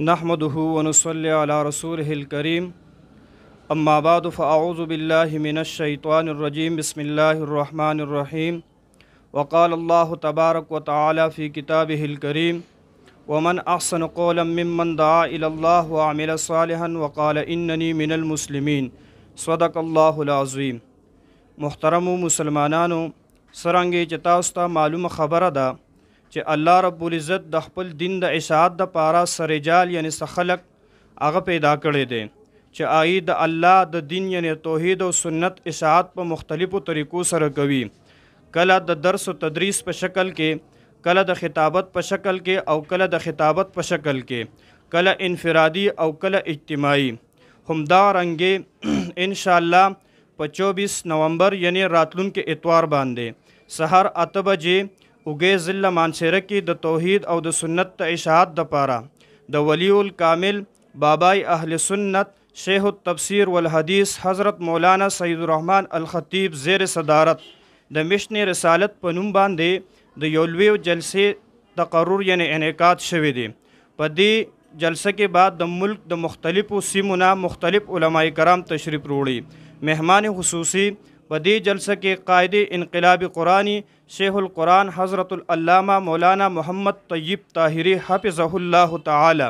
نحمده ونصلي على رسوله الكريم اما بعد فاعوذ بالله من الشيطان الرجيم بسم الله الرحمن الرحيم وقال الله تبارك وتعالى في كتابه الكريم ومن احسن قولا ممن الى الله وعمل صالحا وقال انني من المسلمين صدق الله العظيم محترم مسلمانانو مسلمان چتاستا معلوم خبر ادا چې الله رب العزت د خپل دین د اشاعت د پاره سرجال یعنی سخلق هغه پیدا کړی دی چې آی د الله د دین یعنی توحید او سنت اشاعت په مختلفو طریقو سره کوي کله د درس او تدریس په شکل کې کله د خطابت په شکل کې او کله د خطابت په شکل کې کله انفرادی او کله اجتماعي همدا رنګې ان شاء الله په 24 نومبر یعنی راتلونکو اتوار باندې سحر اته بجې اوګې ضلع مانشهره کې د توحید او د سنت ته اشاعت د پاره د ولی الکامل بابای اهل سنت شیخ التفسیر والحدیث حضرت مولانا سید الرحمن الخطیب زیر صدارت د مشن رسالت په نوم باندې د یولویو جلسې تقرر یعنی انعقاد شوې دی په دې جلسه کې بعد د ملک د مختلفو سیمو نه مختلف علما کرام تشریف وروړي مهمان خصوصي ودی جلسہ کے قائد انقلاب قرآنی شیخ القرآن حضرت العلامہ مولانا محمد طیب طاہر حفظہ اللہ تعالی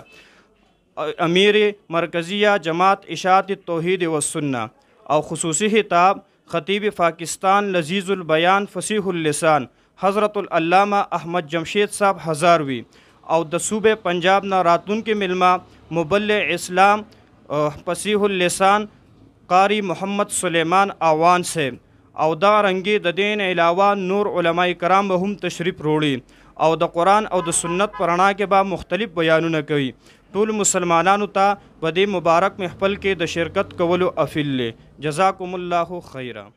امیر مرکزیہ جماعت اشاعت توحید و سنہ اور خصوصی خطاب خطیب پاکستان لذیذ البیان فصیح اللسان حضرت العلامہ احمد جمشید صاحب ہزاروی اور دسوب پنجاب ناراتون کے ملما مبل اسلام فصیح اللسان قاری محمد سلیمان اوان سه او دا رنګي د دین علاوه نور علما کرام به هم تشریف روړي او د قران او د سنت پرانا کې به مختلف بیانونه کوي ټول مسلمانانو ته په دې مبارک محفل کې د شرکت کولو افیل جزاکم الله خیره